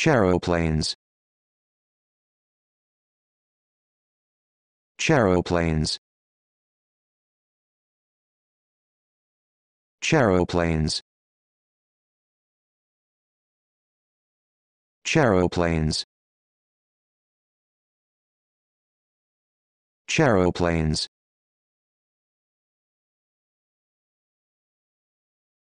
Charoplanes. Charoplanes. Charoplanes. Charoplanes. Charoplanes.